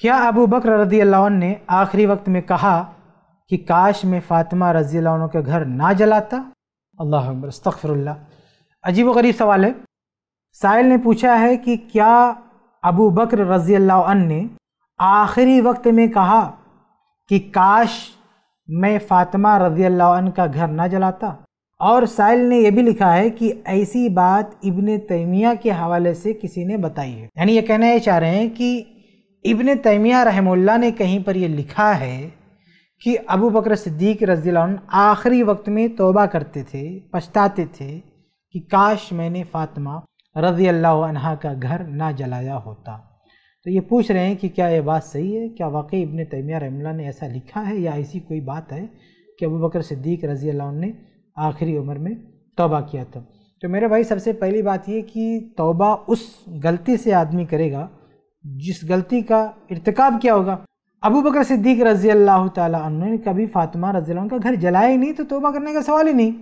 क्या अबू बकर रजी अल्लाह ने आखिरी वक्त में कहा कि काश में फ़ातिमा रजी अल्लाह के घर ना जलाता अल्लाह अस्तफ़रल्ला अजीब गरीब सवाल है साहिल ने पूछा है कि क्या अबू बकर रजी अल्लाह ने आखिरी वक्त में कहा कि काश मैं फ़ातिमा रजी अल्लाह का घर ना जलाता और साइल ने यह भी लिखा है कि ऐसी बात इब्ने तैमिया के हवाले से किसी ने बताई है यानी ये कहना ये चाह रहे हैं कि इबन तैमिया रहमुल्ला ने कहीं पर यह लिखा है कि अबू बकर सिद्दीक रजी आखिरी वक्त में तोबा करते थे पछताते थे कि काश मैंने फातिमा रजी अल्लाह का घर ना जलाया होता तो ये पूछ रहे हैं कि क्या ये बात सही है क्या वाकई इबन तैमिया रहमुल्ला ने ऐसा लिखा है या ऐसी कोई बात है कि अबू बकर सिद्दीक रजी अल्लाह ने आखिरी उम्र में तोबा किया था तो मेरे भाई सबसे पहली बात ये कि तोबा उस गलती से आदमी करेगा जिस गलती का इरतकब किया होगा अबू बकर सिद्दीक रजी अल्लाह तुमने कभी फातिमा रजी का घर जलाया ही नहीं तो तोबा करने का सवाल ही नहीं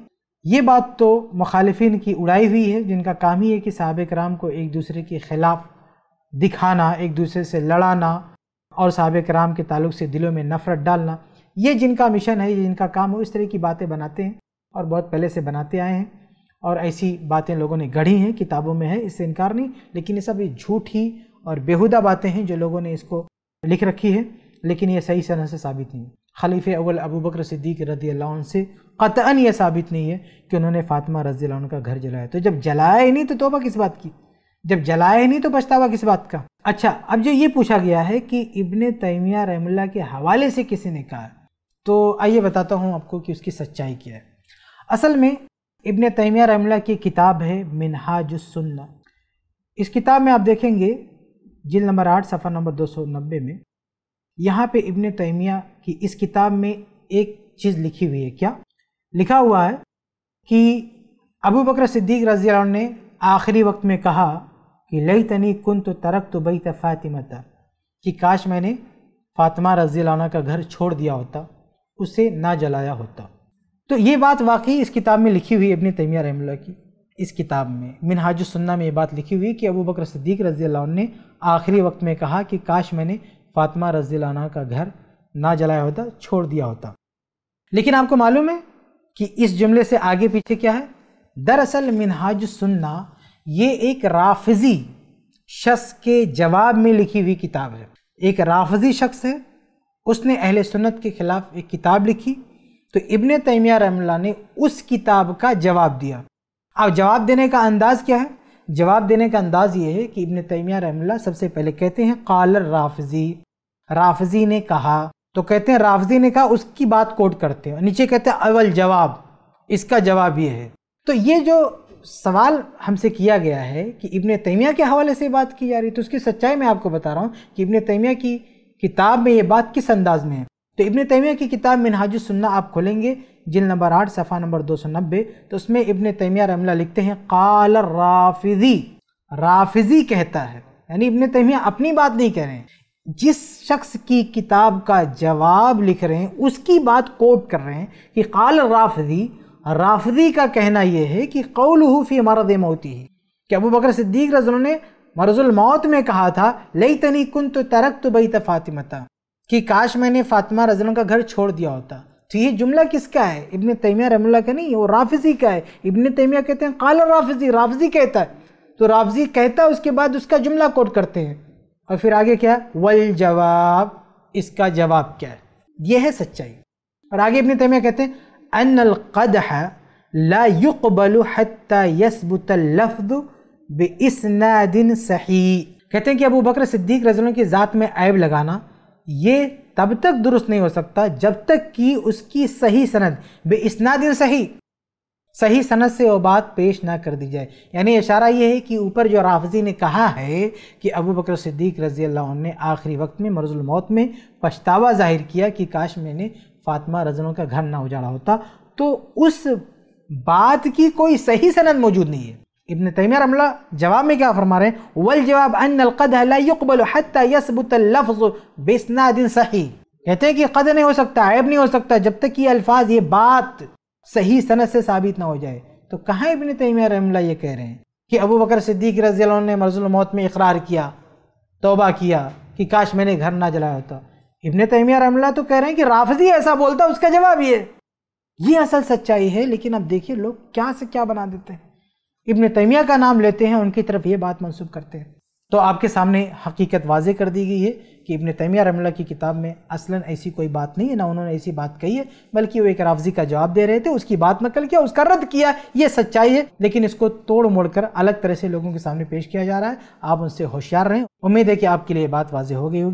ये बात तो मुखालफन की उड़ाई हुई है जिनका काम ही है कि सहाब कराम को एक दूसरे के ख़िलाफ़ दिखाना एक दूसरे से लड़ाना और सहाब कराम के ताल्लुक से दिलों में नफ़रत डालना ये जिनका मिशन है ये जिनका काम हो इस तरह की बातें बनाते हैं और बहुत पहले से बनाते आए हैं और ऐसी बातें लोगों ने गढ़ी हैं किताबों में है इससे इनकार नहीं लेकिन ये सब ये झूठी और बेहुदा बातें हैं जो लोगों ने इसको लिख रखी है लेकिन यह सही तरह से साबित नहीं है खलीफ अवल अबू बकर सिद्दीक रदी अल्लाह से क़तन यह साबित नहीं है कि उन्होंने फ़ातिमा रजी का घर जलाया तो जब जलाया ही नहीं तो तोबा किस बात की जब जलाया ही नहीं तो पछतावा किस बात का अच्छा अब जो ये पूछा गया है कि इबन तैमिया रहमुल्ला के हवाले से किसी ने कहा तो आइए बताता हूँ आपको कि उसकी सच्चाई क्या है असल में इबन तैमिया रहमुल्ला की किताब है मिनहाजुसन्ना इस किताब में आप देखेंगे जिल नंबर आठ सफ़ा नंबर दो सौ नब्बे में यहाँ पे इब्ने तैमिया की इस किताब में एक चीज़ लिखी हुई है क्या लिखा हुआ है कि अबू बकर सिद्दीक रजी ने आखिरी वक्त में कहा कि लई तनी कन तो तरक तो बई फ़ातिमा तर कि काश मैंने फातिमा रजी का घर छोड़ दिया होता उसे ना जलाया होता तो ये बात वाकई इस किताब में लिखी हुई है इबन तैमिया रहमल की इस किताब में मिनहाज सुन्ना में ये बात लिखी हुई कि अबू बकर सदीक रजी ने आखिरी वक्त में कहा कि काश मैंने फातिमा रजी का घर ना जलाया होता छोड़ दिया होता लेकिन आपको मालूम है कि इस जुमले से आगे पीछे क्या है दरअसल मिनहाज सुन्ना ये एक राफजी शख्स के जवाब में लिखी हुई किताब है एक राफजी शख्स है उसने अहले सुन्नत के ख़िलाफ़ एक किताब लिखी तो इबन तैमिया रहमल्ला ने उस किताब का जवाब दिया अब जवाब देने का अंदाज़ क्या है जवाब देने का अंदाज़ ये है कि इबन तैमिया रहमल्ला सबसे पहले कहते हैं कालर राफजी राफजी ने कहा तो कहते हैं राफजी ने कहा उसकी बात कोट करते हैं नीचे कहते हैं अवल जवाब इसका जवाब ये है तो ये जो सवाल हमसे किया गया है कि इबन तैमिया के हवाले से बात की जा रही है तो उसकी सच्चाई मैं आपको बता रहा हूँ कि इबन तैमिया की किताब में ये बात किस अंदाज में है तो इबन तैमिया की किताब मिनहाज सुन्ना आप खोलेंगे जिल नंबर आठ सफ़ा नंबर दो सौ नब्बे तो उसमें इबन तैमिया रमला लिखते हैं काल राफिजी राफिजी कहता है यानी इबन तैमिया अपनी बात नहीं कह रहे हैं जिस शख्स की किताब का जवाब लिख रहे हैं उसकी बात कोट कर रहे हैं कि काल राफजी राफजी का कहना यह है कि कौल हूफ़ी मरद मौती है कि अबू बकर सिद्दीक रजनों ने मरजुल मौत में कहा था लई तनी कुन तो तरक तो बई फातिमता कि काश मैंने फातिमा रजनों का घर छोड़ दिया होता तो ये जुमला किसका है इबन तैमिया रमल्ला का नहीं वो राफिजी का है इबन तैमिया कहते हैं काला राफिजी राफजी कहता है तो राफजी कहता है उसके बाद उसका जुमला कोट करते हैं और फिर आगे क्या वल जवाब इसका जवाब क्या है यह है सच्चाई और आगे इबन तैमिया कहते हैं अन अलद है ला युकबल यसबुत लफ्द बसनादिन सही कहते हैं कि अबू बकर सिद्दीक रजलों की ज़ात में ऐब लगाना ये तब तक दुरुस्त नहीं हो सकता जब तक कि उसकी सही सनद दिन सही सही सनद से वो बात पेश ना कर दी जाए यानी इशारा ये है कि ऊपर जो राफजी ने कहा है कि अबू बकर सिद्दीक रजी अल्लाह ने आखिरी वक्त में मौत में पछतावा जाहिर किया कि काश मैंने फातिमा रजनों का घर ना उजाड़ा होता तो उस बात की कोई सही सनद मौजूद नहीं है इबन तैमिया रमला जवाब में क्या फरमा रहे हैं वल जवाब अनकदबल सही कहते हैं कि कद नहीं हो सकता ऐब नहीं हो सकता जब तक ये अल्फाज ये बात सही सनत से साबित ना हो जाए तो कहाँ इबन तैमिया रमला ये कह रहे हैं कि अबू बकर सिद्दीक रजी ने मरजुल मौत में इकरार किया तोबा किया कि काश मैंने घर ना जलाया होता इबन तैमिया रमला तो कह रहे हैं कि राफजी ऐसा बोलता उसका जवाब ये ये असल सच्चाई है लेकिन अब देखिए लोग क्या से क्या बना देते हैं इब्न तैमिया का नाम लेते हैं उनकी तरफ ये बात मनसूब करते हैं तो आपके सामने हकीकत वाजे कर दी गई है कि इब्न तैमिया रमला की किताब में असलन ऐसी कोई बात नहीं है ना उन्होंने ऐसी बात कही है बल्कि वो एक राफजी का जवाब दे रहे थे उसकी बात नकल किया उसका रद्द किया ये सच्चाई है लेकिन इसको तोड़ मोड़ कर अलग तरह से लोगों के सामने पेश किया जा रहा है आप उनसे होशियार रहें उम्मीद है कि आपके लिए बात वाजे हो गई होगी